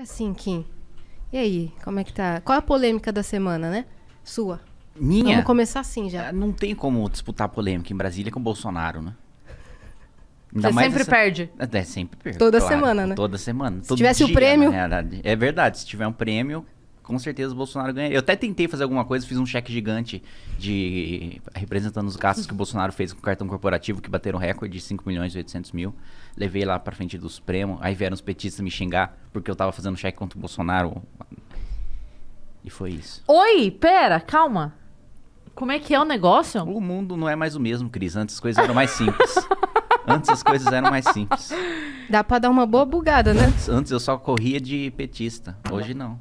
Agora sim, Kim. E aí, como é que tá? Qual é a polêmica da semana, né? Sua. Minha? Vamos começar assim já. É, não tem como disputar polêmica em Brasília com o Bolsonaro, né? Ainda Você sempre essa... perde. É, é, sempre perde. Toda claro. semana, né? Toda semana. Se tivesse dia, o prêmio. É verdade, se tiver um prêmio, com certeza o Bolsonaro ganha. Eu até tentei fazer alguma coisa, fiz um cheque gigante de representando os gastos que o Bolsonaro fez com o cartão corporativo, que bateram recorde de 5 milhões e 800 mil. Levei lá pra frente do Supremo, aí vieram os petistas me xingar porque eu tava fazendo cheque contra o Bolsonaro. E foi isso. Oi, pera, calma. Como é que é o negócio? O mundo não é mais o mesmo, Cris. Antes as coisas eram mais simples. Antes as coisas eram mais simples. Dá pra dar uma boa bugada, né? Antes, antes eu só corria de petista. Hoje não.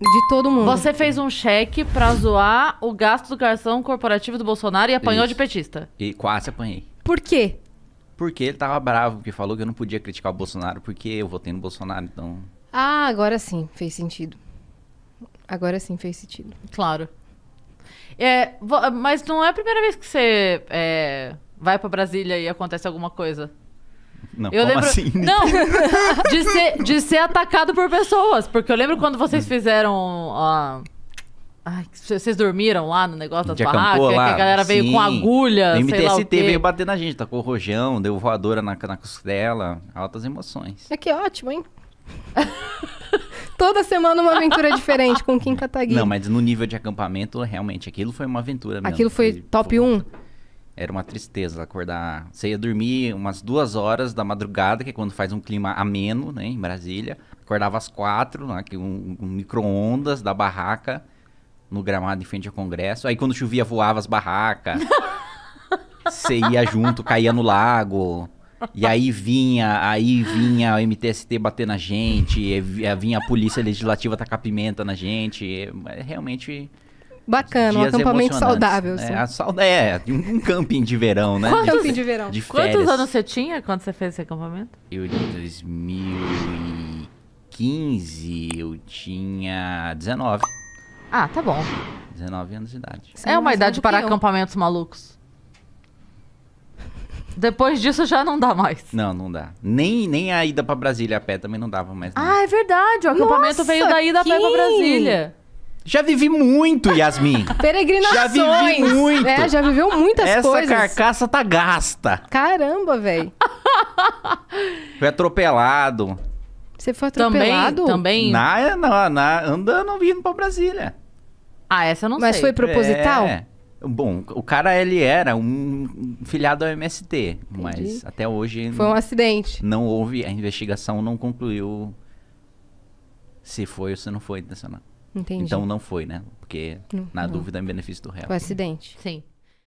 De todo mundo. Você fez um cheque pra zoar o gasto do cartão corporativo do Bolsonaro e apanhou Isso. de petista. E quase apanhei. Por quê? Porque ele tava bravo, porque falou que eu não podia criticar o Bolsonaro, porque eu votei no Bolsonaro, então. Ah, agora sim fez sentido. Agora sim fez sentido. Claro. É, mas não é a primeira vez que você é, vai para Brasília e acontece alguma coisa. Não, eu lembro... assim? Não, de ser, de ser atacado por pessoas. Porque eu lembro quando vocês fizeram a, Ai, vocês dormiram lá no negócio das barracas? Lá, que a galera veio sim. com agulha, o sei lá o quê. veio bater na gente, tacou rojão, deu voadora na, na costela, altas emoções. É que é ótimo, hein? Toda semana uma aventura diferente com Kim Kataguiri. Não, mas no nível de acampamento, realmente, aquilo foi uma aventura mesmo. Aquilo foi, top foi... 1? Era uma tristeza acordar. Você ia dormir umas duas horas da madrugada, que é quando faz um clima ameno, né, em Brasília. Acordava às quatro, né, um, um micro-ondas da barraca no gramado em frente ao Congresso. Aí quando chovia, voava as barracas. Você ia junto, caía no lago. E aí vinha, aí vinha o MTST bater na gente, vinha a polícia legislativa tacar pimenta na gente. É, realmente. Bacana, um acampamento saudável. Assim. É, a é, um camping de verão, né? Um camping de verão. De Quantos anos você tinha quando você fez esse acampamento? Eu, em 2015, eu tinha 19. Ah, tá bom. 19 anos de idade. é uma idade para acampamentos malucos. Depois disso já não dá mais. Não, não dá. Nem, nem a ida pra Brasília a pé também não dava mais. Não. Ah, é verdade. O acampamento Nossa, veio da ida a pé pra Brasília. Já vivi muito, Yasmin. Peregrinações. Já vivi é, muito. É, já viveu muitas Essa coisas. Essa carcaça tá gasta. Caramba, velho. Foi atropelado. Você foi atropelado? Também, também. Na, na, na, andando, vindo pra Brasília. Ah, essa eu não Mas sei. foi proposital? É. Bom, o cara, ele era um filiado ao MST, Entendi. mas até hoje... Foi um acidente. Não houve, a investigação não concluiu se foi ou se não foi intencional. Entendi. Então não foi, né? Porque, na dúvida, é em benefício do réu. Foi acidente. Sim.